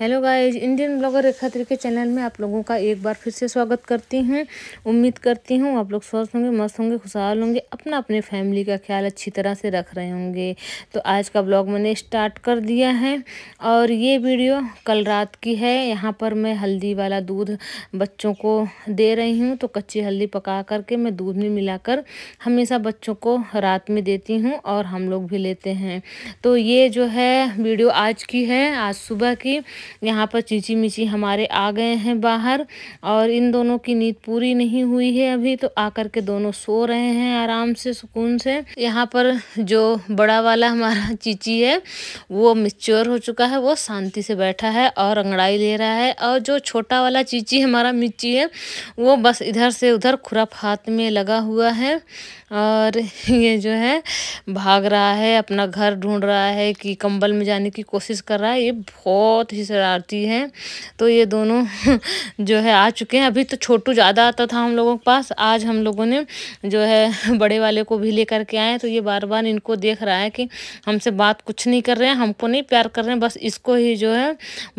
hello guys Indian blogger Rekha तिर के channel में आप लोगों का एक बार फिर से स्वागत करती हूँ उम्मीद करती हूँ आप लोग स्वस्थ होंगे मस्त होंगे खुशहाल होंगे अपना अपने फैमिली का ख्याल अच्छी तरह से रख रहे होंगे तो आज का ब्लॉग मैंने स्टार्ट कर दिया है और ये वीडियो कल रात की है यहाँ पर मैं हल्दी वाला दूध बच्चों को दे रही हूँ तो कच्ची हल्दी पका करके मैं दूध में मिला कर हमेशा बच्चों को रात में देती हूँ और हम लोग भी लेते हैं तो ये जो है वीडियो आज की है आज सुबह की यहाँ पर चीची मिची हमारे आ गए हैं बाहर और इन दोनों की नींद पूरी नहीं हुई है अभी तो आकर के दोनों सो रहे हैं आराम से सुकून से यहाँ पर जो बड़ा वाला हमारा चीची है वो मिच्योर हो चुका है वो शांति से बैठा है और अंगड़ाई ले रहा है और जो छोटा वाला चीची हमारा मिच्ची है वो बस इधर से उधर खुरप हाथ में लगा हुआ है और ये जो है भाग रहा है अपना घर ढूंढ रहा है कि कंबल में जाने की कोशिश कर रहा है ये बहुत ही शरारती है तो ये दोनों जो है आ चुके हैं अभी तो छोटू ज़्यादा आता था हम लोगों के पास आज हम लोगों ने जो है बड़े वाले को भी ले करके आए तो ये बार बार इनको देख रहा है कि हमसे बात कुछ नहीं कर रहे हैं हमको नहीं प्यार कर रहे हैं बस इसको ही जो है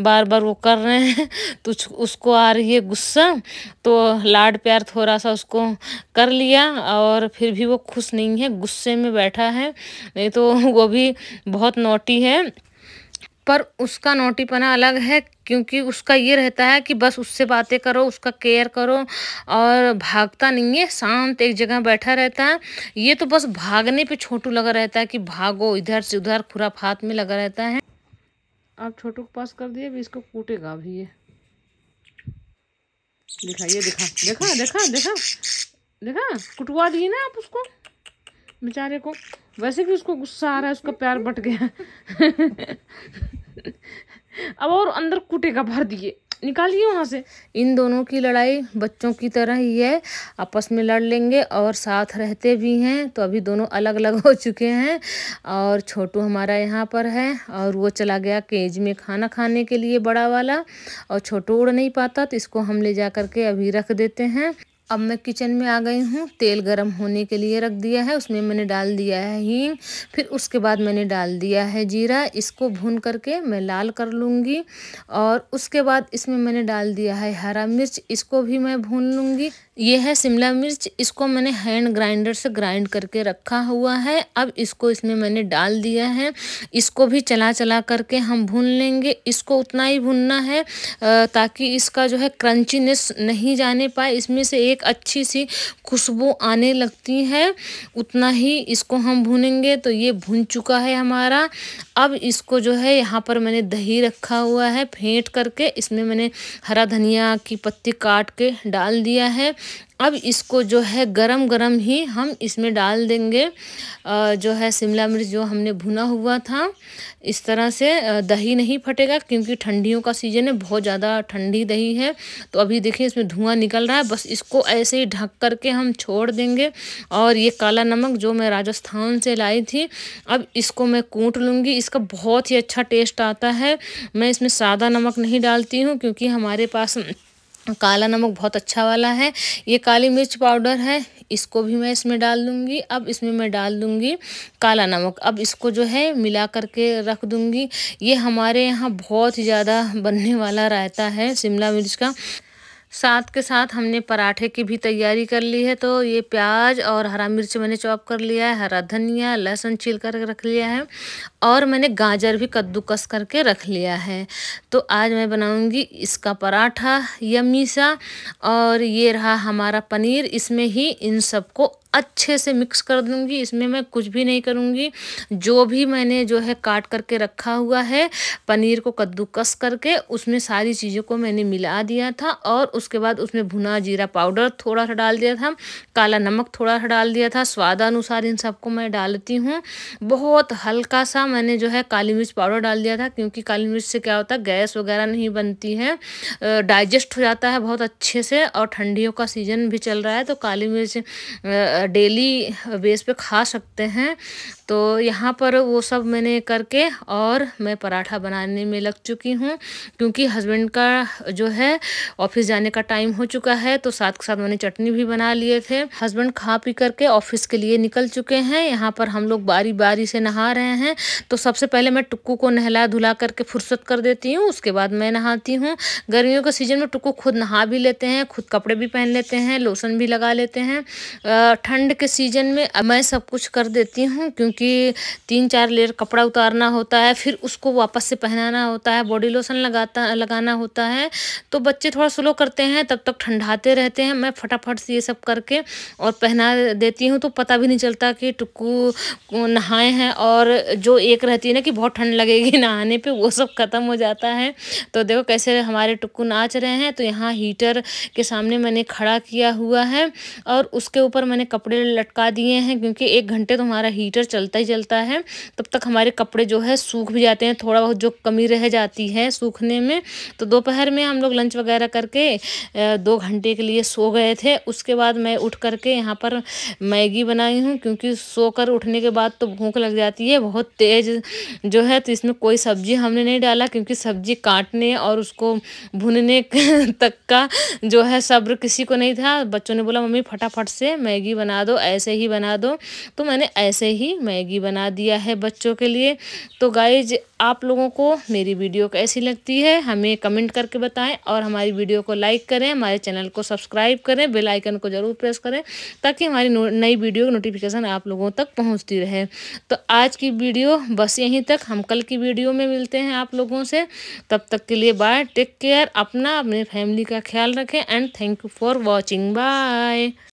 बार बार वो कर रहे हैं तो उसको आ रही है गुस्सा तो लाड प्यार थोड़ा सा उसको कर लिया और फिर भी वो खुश नहीं है गुस्से में बैठा है नहीं तो वो भी बहुत नोटी है पर उसका नोटीपना अलग है क्योंकि उसका ये रहता है कि बस उससे बातें करो उसका केयर करो और भागता नहीं है शांत एक जगह बैठा रहता है ये तो बस भागने पे छोटू लगा रहता है कि भागो इधर से उधर फात में लगा रहता है आप छोटू को पास कर दिए अभी इसको कूटेगा भी ये दिखा ये दिखा देखा देखा देखा देखा कुटवा दिए ना आप उसको बेचारे को वैसे भी उसको गुस्सा आ रहा है उसका प्यार बट गया अब और अंदर कुटेगा भर दिए निकालिए वहाँ से इन दोनों की लड़ाई बच्चों की तरह ही है आपस में लड़ लेंगे और साथ रहते भी हैं तो अभी दोनों अलग अलग हो चुके हैं और छोटू हमारा यहाँ पर है और वो चला गया केज में खाना खाने के लिए बड़ा वाला और छोटू उड़ नहीं पाता तो इसको हम ले जा करके अभी रख देते हैं अब मैं किचन में आ गई हूँ तेल गरम होने के लिए रख दिया है उसमें मैंने डाल दिया है हींग फिर उसके बाद मैंने डाल दिया है जीरा इसको भून करके मैं लाल कर लूँगी और उसके बाद इसमें मैंने डाल दिया है हरा मिर्च इसको भी मैं भून लूँगी ये है शिमला मिर्च इसको मैंने हैंड ग्राइंडर से ग्राइंड करके रखा हुआ है अब इसको इसमें मैंने डाल दिया है इसको भी चला चला करके हम भून लेंगे इसको उतना ही भूनना है ताकि इसका जो है क्रंचीनेस नहीं जाने पाए इसमें से एक एक अच्छी सी खुशबू आने लगती है उतना ही इसको हम भूनेंगे तो ये भून चुका है हमारा अब इसको जो है यहाँ पर मैंने दही रखा हुआ है फेंट करके इसमें मैंने हरा धनिया की पत्ती काट के डाल दिया है अब इसको जो है गरम गरम ही हम इसमें डाल देंगे जो है शिमला मिर्च जो हमने भुना हुआ था इस तरह से दही नहीं फटेगा क्योंकि ठंडियों का सीज़न है बहुत ज़्यादा ठंडी दही है तो अभी देखिए इसमें धुआं निकल रहा है बस इसको ऐसे ही ढक करके हम छोड़ देंगे और ये काला नमक जो मैं राजस्थान से लाई थी अब इसको मैं कूट लूँगी इसका बहुत ही अच्छा टेस्ट आता है मैं इसमें सादा नमक नहीं डालती हूँ क्योंकि हमारे पास काला नमक बहुत अच्छा वाला है ये काली मिर्च पाउडर है इसको भी मैं इसमें डाल दूँगी अब इसमें मैं डाल दूँगी काला नमक अब इसको जो है मिला करके रख दूँगी ये हमारे यहाँ बहुत ही ज़्यादा बनने वाला रहता है शिमला मिर्च का साथ के साथ हमने पराठे की भी तैयारी कर ली है तो ये प्याज और हरा मिर्च मैंने चॉप कर लिया है हरा धनिया लहसुन छील कर रख लिया है और मैंने गाजर भी कद्दूकस करके रख लिया है तो आज मैं बनाऊंगी इसका पराठा यमी सा और ये रहा हमारा पनीर इसमें ही इन सबको अच्छे से मिक्स कर दूंगी इसमें मैं कुछ भी नहीं करूंगी जो भी मैंने जो है काट करके रखा हुआ है पनीर को कद्दूकस करके उसमें सारी चीज़ों को मैंने मिला दिया था और उसके बाद उसमें भुना जीरा पाउडर थोड़ा सा डाल दिया था काला नमक थोड़ा सा डाल दिया था स्वादानुसार इन सबको मैं डालती हूँ बहुत हल्का सा मैंने जो है काली मिर्च पाउडर डाल दिया था क्योंकि काली मिर्च से क्या होता है गैस वगैरह नहीं बनती है डाइजेस्ट हो जाता है बहुत अच्छे से और ठंडियों का सीज़न भी चल रहा है तो काली मिर्च डेली बेस पर खा सकते हैं तो यहाँ पर वो सब मैंने करके और मैं पराठा बनाने में लग चुकी हूँ क्योंकि हस्बैंड का जो है ऑफिस जाने का टाइम हो चुका है तो साथ के साथ मैंने चटनी भी बना लिए थे हस्बैंड खा पी करके ऑफिस के लिए निकल चुके हैं यहाँ पर हम लोग बारी बारी से नहा रहे हैं तो सबसे पहले मैं टुक्कू को नहला धुला करके फुर्सत कर देती हूँ उसके बाद मैं नहाती हूँ गर्मियों के सीजन में टुक्कू खुद नहा भी लेते हैं खुद कपड़े भी पहन लेते हैं लोशन भी लगा लेते हैं ठंड के सीजन में मैं सब कुछ कर देती हूँ क्योंकि क्योंकि तीन चार लेयर कपड़ा उतारना होता है फिर उसको वापस से पहनाना होता है बॉडी लोशन लगाता लगाना होता है तो बच्चे थोड़ा स्लो करते हैं तब तक ठंडाते रहते हैं मैं फटाफट से ये सब करके और पहना देती हूँ तो पता भी नहीं चलता कि टुक्कू नहाए हैं और जो एक रहती है ना कि बहुत ठंड लगेगी नहाने पर वो सब ख़त्म हो जाता है तो देखो कैसे हमारे टुक्कू नाच रहे हैं तो यहाँ हीटर के सामने मैंने खड़ा किया हुआ है और उसके ऊपर मैंने कपड़े लटका दिए हैं क्योंकि एक घंटे तो हमारा हीटर चल चलता ही चलता है तब तक हमारे कपड़े जो है सूख भी जाते हैं थोड़ा बहुत जो कमी रह जाती है सूखने में तो दोपहर में हम लोग लंच वगैरह करके दो घंटे के लिए सो गए थे उसके बाद मैं उठ करके यहाँ पर मैगी बनाई हूँ क्योंकि सो कर उठने के बाद तो भूख लग जाती है बहुत तेज़ जो है तो इसमें कोई सब्ज़ी हमने नहीं डाला क्योंकि सब्ज़ी काटने और उसको भुनने तक का जो है सब्र किसी को नहीं था बच्चों ने बोला मम्मी फटाफट से मैगी बना दो ऐसे ही बना दो तो मैंने ऐसे ही मैगी मैगी बना दिया है बच्चों के लिए तो गाइज आप लोगों को मेरी वीडियो कैसी लगती है हमें कमेंट करके बताएं और हमारी वीडियो को लाइक करें हमारे चैनल को सब्सक्राइब करें बेल आइकन को ज़रूर प्रेस करें ताकि हमारी नई वीडियो की नोटिफिकेशन आप लोगों तक पहुंचती रहे तो आज की वीडियो बस यहीं तक हम कल की वीडियो में मिलते हैं आप लोगों से तब तक के लिए बाय टेक केयर अपना अपने फैमिली का ख्याल रखें and thank you for watching bye